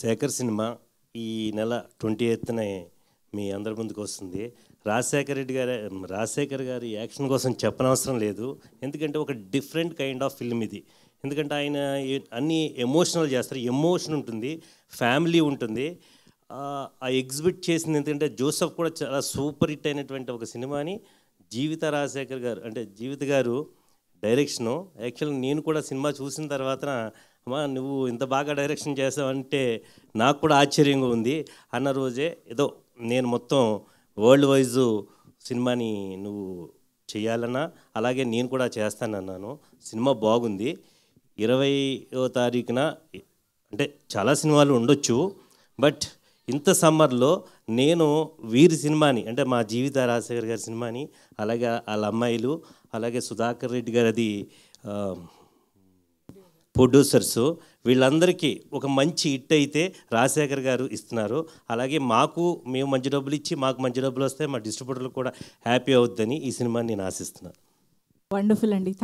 Shekhar cinema ఈ నెల twenty ఎయిత్న మీ అందరి ముందుకు వస్తుంది రాజశేఖర్ రెడ్డి గారి రాజశేఖర్ గారి యాక్షన్ కోసం చెప్పనవసరం లేదు ఎందుకంటే ఒక డిఫరెంట్ కైండ్ ఆఫ్ ఫిల్మ్ ఇది ఎందుకంటే ఆయన అన్నీ ఎమోషనల్ చేస్తారు ఎమోషన్ ఉంటుంది ఫ్యామిలీ ఉంటుంది ఆ ఎగ్జిబిట్ చేసింది ఎందుకంటే జోసఫ్ కూడా చాలా సూపర్ హిట్ అయినటువంటి ఒక సినిమాని జీవిత రాజశేఖర్ గారు అంటే జీవిత గారు డైరెక్షను యాక్చువల్ నేను కూడా సినిమా చూసిన తర్వాత అమ్మా నువ్వు ఇంత బాగా డైరెక్షన్ చేసావంటే నాకు కూడా ఆశ్చర్యంగా ఉంది అన్న రోజే ఏదో నేను మొత్తం వరల్డ్ వైజ్ సినిమాని నువ్వు చేయాలన్నా అలాగే నేను కూడా చేస్తానన్నాను సినిమా బాగుంది ఇరవై తారీఖున అంటే చాలా సినిమాలు ఉండొచ్చు బట్ ఇంత సమ్మర్లో నేను వీరి సినిమాని అంటే మా జీవిత రాజశేఖర్ గారి సినిమాని అలాగే వాళ్ళ అమ్మాయిలు అలాగే సుధాకర్ రెడ్డి గారు అది ప్రొడ్యూసర్స్ వీళ్ళందరికీ ఒక మంచి హిట్ అయితే రాజశేఖర్ గారు ఇస్తున్నారు అలాగే మాకు మేము మంచి డబ్బులు ఇచ్చి మాకు మంచి డబ్బులు వస్తే మా డిస్ట్రిబ్యూటర్లు కూడా హ్యాపీ అవుద్దని ఈ సినిమాని నేను ఆశిస్తున్నాను వండర్ఫుల్ అండి